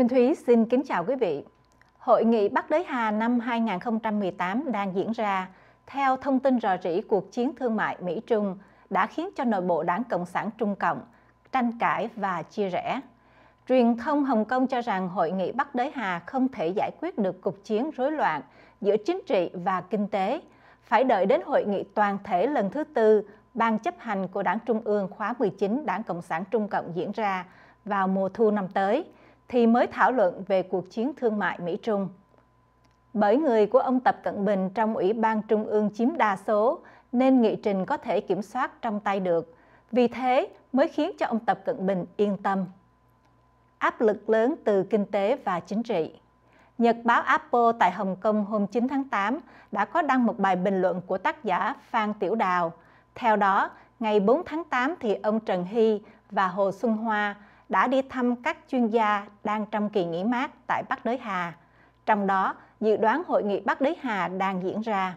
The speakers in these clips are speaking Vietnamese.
Minh Thúy xin kính chào quý vị. Hội nghị Bắc Đới Hà năm 2018 đang diễn ra. Theo thông tin rò rỉ cuộc chiến thương mại Mỹ-Trung đã khiến cho nội bộ đảng Cộng sản Trung Cộng tranh cãi và chia rẽ. Truyền thông Hồng Kông cho rằng hội nghị Bắc Đới Hà không thể giải quyết được cuộc chiến rối loạn giữa chính trị và kinh tế, phải đợi đến hội nghị toàn thể lần thứ tư Ban chấp hành của Đảng Trung ương khóa 19 Đảng Cộng sản Trung Cộng diễn ra vào mùa thu năm tới – thì mới thảo luận về cuộc chiến thương mại Mỹ-Trung. Bởi người của ông Tập Cận Bình trong Ủy ban Trung ương chiếm đa số, nên nghị trình có thể kiểm soát trong tay được. Vì thế mới khiến cho ông Tập Cận Bình yên tâm. Áp lực lớn từ kinh tế và chính trị Nhật báo Apple tại Hồng Kông hôm 9 tháng 8 đã có đăng một bài bình luận của tác giả Phan Tiểu Đào. Theo đó, ngày 4 tháng 8 thì ông Trần Hy và Hồ Xuân Hoa đã đi thăm các chuyên gia đang trong kỳ nghỉ mát tại Bắc Đới Hà, trong đó dự đoán hội nghị Bắc Đới Hà đang diễn ra.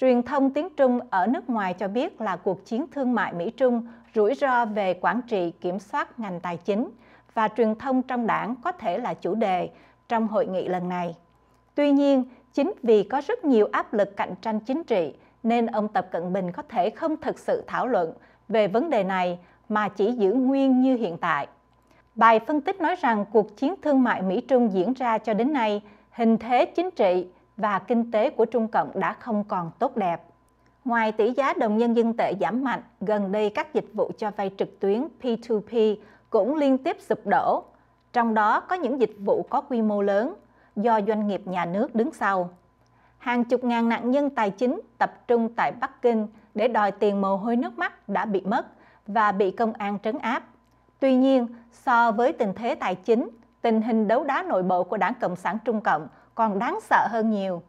Truyền thông tiếng Trung ở nước ngoài cho biết là cuộc chiến thương mại Mỹ-Trung rủi ro về quản trị kiểm soát ngành tài chính và truyền thông trong đảng có thể là chủ đề trong hội nghị lần này. Tuy nhiên, chính vì có rất nhiều áp lực cạnh tranh chính trị nên ông Tập Cận Bình có thể không thực sự thảo luận về vấn đề này mà chỉ giữ nguyên như hiện tại. Bài phân tích nói rằng cuộc chiến thương mại Mỹ-Trung diễn ra cho đến nay, hình thế chính trị và kinh tế của Trung Cộng đã không còn tốt đẹp. Ngoài tỷ giá đồng nhân dân tệ giảm mạnh, gần đây các dịch vụ cho vay trực tuyến P2P cũng liên tiếp sụp đổ, trong đó có những dịch vụ có quy mô lớn do doanh nghiệp nhà nước đứng sau. Hàng chục ngàn nạn nhân tài chính tập trung tại Bắc Kinh để đòi tiền mồ hôi nước mắt đã bị mất và bị công an trấn áp. Tuy nhiên, so với tình thế tài chính, tình hình đấu đá nội bộ của đảng Cộng sản Trung Cộng còn đáng sợ hơn nhiều.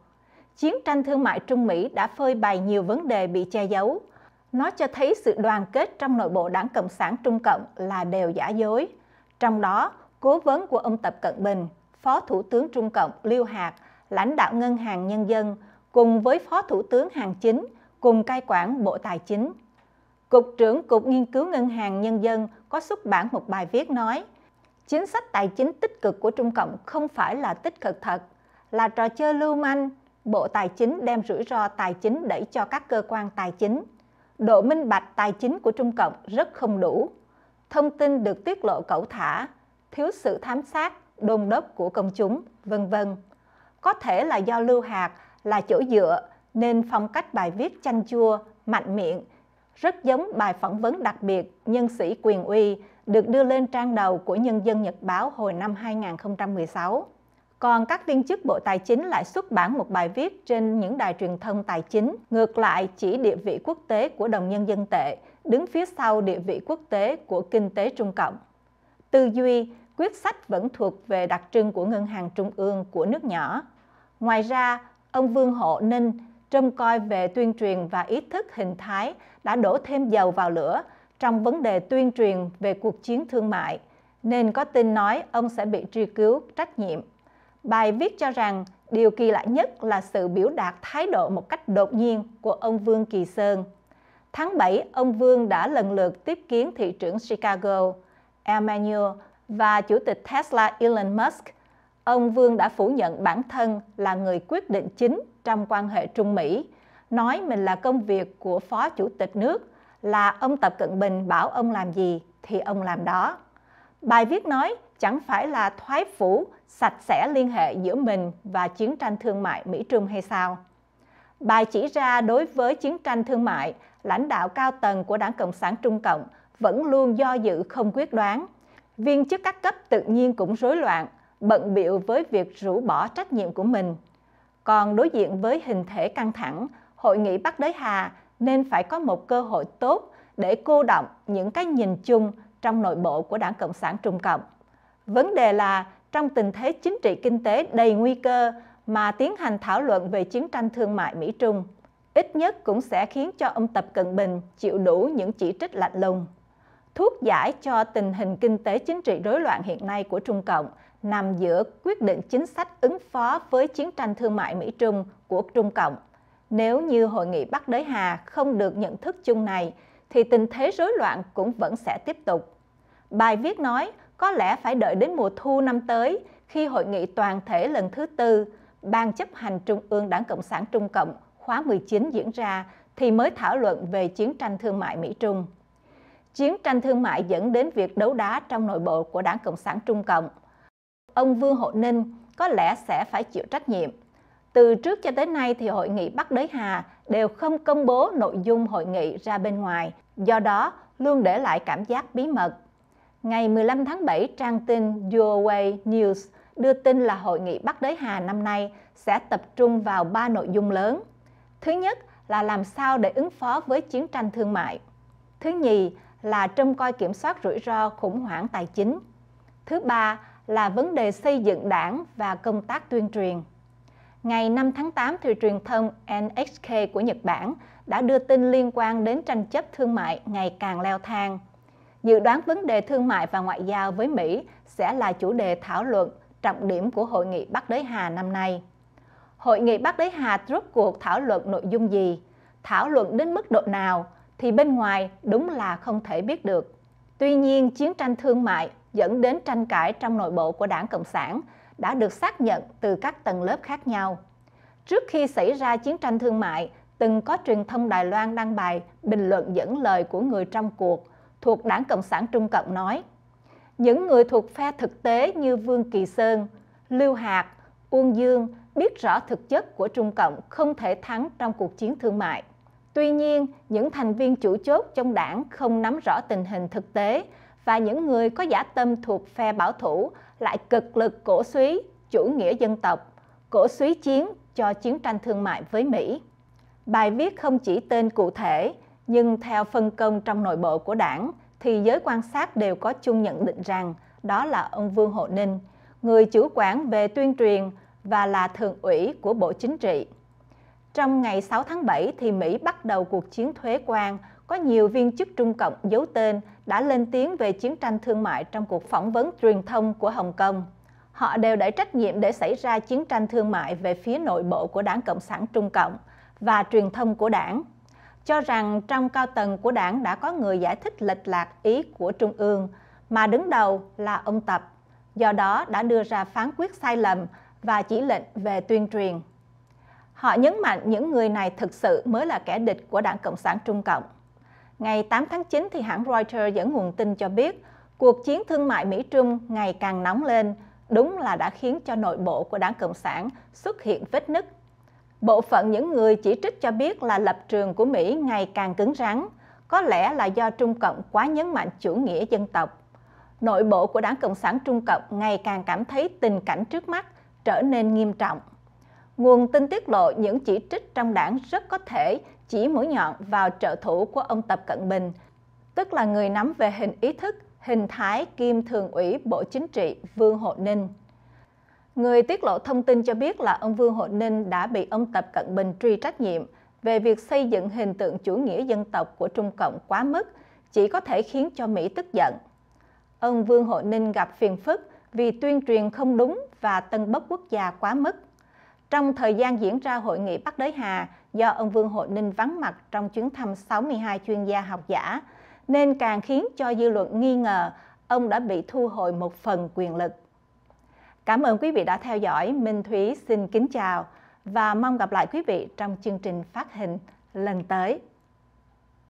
Chiến tranh thương mại Trung Mỹ đã phơi bày nhiều vấn đề bị che giấu. Nó cho thấy sự đoàn kết trong nội bộ đảng Cộng sản Trung Cộng là đều giả dối. Trong đó, cố vấn của ông Tập Cận Bình, Phó Thủ tướng Trung Cộng Lưu Hạc, lãnh đạo Ngân hàng Nhân dân, cùng với Phó Thủ tướng Hàng Chính, cùng cai quản Bộ Tài chính Cục trưởng Cục Nghiên cứu Ngân hàng Nhân dân có xuất bản một bài viết nói Chính sách tài chính tích cực của Trung Cộng không phải là tích cực thật, là trò chơi lưu manh. Bộ Tài chính đem rủi ro tài chính đẩy cho các cơ quan tài chính. Độ minh bạch tài chính của Trung Cộng rất không đủ. Thông tin được tiết lộ cẩu thả, thiếu sự thám sát, đôn đốc của công chúng, vân vân. Có thể là do Lưu hạt là chỗ dựa nên phong cách bài viết chanh chua, mạnh miệng rất giống bài phỏng vấn đặc biệt nhân sĩ quyền uy được đưa lên trang đầu của Nhân dân Nhật báo hồi năm 2016. Còn các viên chức Bộ Tài chính lại xuất bản một bài viết trên những đài truyền thông tài chính, ngược lại chỉ địa vị quốc tế của đồng nhân dân tệ, đứng phía sau địa vị quốc tế của kinh tế Trung Cộng. Tư duy, quyết sách vẫn thuộc về đặc trưng của ngân hàng trung ương của nước nhỏ. Ngoài ra, ông Vương Hộ Ninh, trông coi về tuyên truyền và ý thức hình thái đã đổ thêm dầu vào lửa trong vấn đề tuyên truyền về cuộc chiến thương mại, nên có tin nói ông sẽ bị truy cứu trách nhiệm. Bài viết cho rằng điều kỳ lạ nhất là sự biểu đạt thái độ một cách đột nhiên của ông Vương Kỳ Sơn. Tháng 7, ông Vương đã lần lượt tiếp kiến thị trưởng Chicago, Emmanuel và chủ tịch Tesla Elon Musk. Ông Vương đã phủ nhận bản thân là người quyết định chính trong quan hệ Trung Mỹ, nói mình là công việc của Phó Chủ tịch nước, là ông Tập Cận Bình bảo ông làm gì thì ông làm đó. Bài viết nói chẳng phải là thoái phủ, sạch sẽ liên hệ giữa mình và chiến tranh thương mại Mỹ-Trung hay sao? Bài chỉ ra đối với chiến tranh thương mại, lãnh đạo cao tầng của Đảng Cộng sản Trung Cộng vẫn luôn do dự không quyết đoán. Viên chức các cấp tự nhiên cũng rối loạn, bận biệu với việc rũ bỏ trách nhiệm của mình – còn đối diện với hình thể căng thẳng, hội nghị Bắc Đới Hà nên phải có một cơ hội tốt để cô động những cái nhìn chung trong nội bộ của Đảng Cộng sản Trung Cộng. Vấn đề là trong tình thế chính trị kinh tế đầy nguy cơ mà tiến hành thảo luận về chiến tranh thương mại Mỹ Trung, ít nhất cũng sẽ khiến cho ông Tập Cận Bình chịu đủ những chỉ trích lạnh lùng thuốc giải cho tình hình kinh tế chính trị rối loạn hiện nay của Trung Cộng nằm giữa quyết định chính sách ứng phó với chiến tranh thương mại Mỹ-Trung của Trung Cộng. Nếu như hội nghị Bắc Đới Hà không được nhận thức chung này, thì tình thế rối loạn cũng vẫn sẽ tiếp tục. Bài viết nói có lẽ phải đợi đến mùa thu năm tới khi hội nghị toàn thể lần thứ tư Ban chấp hành Trung ương Đảng Cộng sản Trung Cộng khóa 19 diễn ra thì mới thảo luận về chiến tranh thương mại Mỹ-Trung chiến tranh thương mại dẫn đến việc đấu đá trong nội bộ của Đảng Cộng sản Trung Cộng. Ông Vương Hộ Ninh có lẽ sẽ phải chịu trách nhiệm. Từ trước cho tới nay thì hội nghị Bắc Đới Hà đều không công bố nội dung hội nghị ra bên ngoài, do đó luôn để lại cảm giác bí mật. Ngày 15 tháng 7, trang tin Huawei News đưa tin là hội nghị Bắc Đới Hà năm nay sẽ tập trung vào ba nội dung lớn. Thứ nhất là làm sao để ứng phó với chiến tranh thương mại. Thứ nhì là trông coi kiểm soát rủi ro khủng hoảng tài chính. Thứ ba là vấn đề xây dựng đảng và công tác tuyên truyền. Ngày 5 tháng 8 thì truyền thông NHK của Nhật Bản đã đưa tin liên quan đến tranh chấp thương mại ngày càng leo thang. Dự đoán vấn đề thương mại và ngoại giao với Mỹ sẽ là chủ đề thảo luận trọng điểm của Hội nghị Bắc Đế Hà năm nay. Hội nghị Bắc Đế Hà rút cuộc thảo luận nội dung gì? Thảo luận đến mức độ nào? thì bên ngoài đúng là không thể biết được. Tuy nhiên, chiến tranh thương mại dẫn đến tranh cãi trong nội bộ của đảng Cộng sản đã được xác nhận từ các tầng lớp khác nhau. Trước khi xảy ra chiến tranh thương mại, từng có truyền thông Đài Loan đăng bài bình luận dẫn lời của người trong cuộc thuộc Đảng Cộng sản Trung Cộng nói Những người thuộc phe thực tế như Vương Kỳ Sơn, Lưu Hạc, Uông Dương biết rõ thực chất của Trung Cộng không thể thắng trong cuộc chiến thương mại. Tuy nhiên, những thành viên chủ chốt trong đảng không nắm rõ tình hình thực tế và những người có giả tâm thuộc phe bảo thủ lại cực lực cổ suý chủ nghĩa dân tộc, cổ suý chiến cho chiến tranh thương mại với Mỹ. Bài viết không chỉ tên cụ thể, nhưng theo phân công trong nội bộ của đảng thì giới quan sát đều có chung nhận định rằng đó là ông Vương Hộ Ninh, người chủ quản về tuyên truyền và là thường ủy của Bộ Chính trị. Trong ngày 6 tháng 7 thì Mỹ bắt đầu cuộc chiến thuế quan, có nhiều viên chức Trung Cộng giấu tên đã lên tiếng về chiến tranh thương mại trong cuộc phỏng vấn truyền thông của Hồng Kông. Họ đều đẩy trách nhiệm để xảy ra chiến tranh thương mại về phía nội bộ của Đảng Cộng sản Trung Cộng và truyền thông của đảng, cho rằng trong cao tầng của đảng đã có người giải thích lệch lạc ý của Trung ương, mà đứng đầu là ông Tập, do đó đã đưa ra phán quyết sai lầm và chỉ lệnh về tuyên truyền. Họ nhấn mạnh những người này thực sự mới là kẻ địch của Đảng Cộng sản Trung Cộng. Ngày 8 tháng 9 thì hãng Reuters dẫn nguồn tin cho biết cuộc chiến thương mại Mỹ-Trung ngày càng nóng lên đúng là đã khiến cho nội bộ của Đảng Cộng sản xuất hiện vết nứt. Bộ phận những người chỉ trích cho biết là lập trường của Mỹ ngày càng cứng rắn, có lẽ là do Trung Cộng quá nhấn mạnh chủ nghĩa dân tộc. Nội bộ của Đảng Cộng sản Trung Cộng ngày càng cảm thấy tình cảnh trước mắt trở nên nghiêm trọng Nguồn tin tiết lộ những chỉ trích trong đảng rất có thể chỉ mũi nhọn vào trợ thủ của ông Tập Cận Bình, tức là người nắm về hình ý thức, hình thái Kim thường ủy Bộ Chính trị Vương Hộ Ninh. Người tiết lộ thông tin cho biết là ông Vương Hộ Ninh đã bị ông Tập Cận Bình truy trách nhiệm về việc xây dựng hình tượng chủ nghĩa dân tộc của Trung Cộng quá mức, chỉ có thể khiến cho Mỹ tức giận. Ông Vương Hộ Ninh gặp phiền phức vì tuyên truyền không đúng và tân bốc quốc gia quá mức. Trong thời gian diễn ra hội nghị Bắc Đới Hà, do ông Vương Hội Ninh vắng mặt trong chuyến thăm 62 chuyên gia học giả, nên càng khiến cho dư luận nghi ngờ ông đã bị thu hồi một phần quyền lực. Cảm ơn quý vị đã theo dõi. Minh Thúy xin kính chào và mong gặp lại quý vị trong chương trình phát hình lần tới.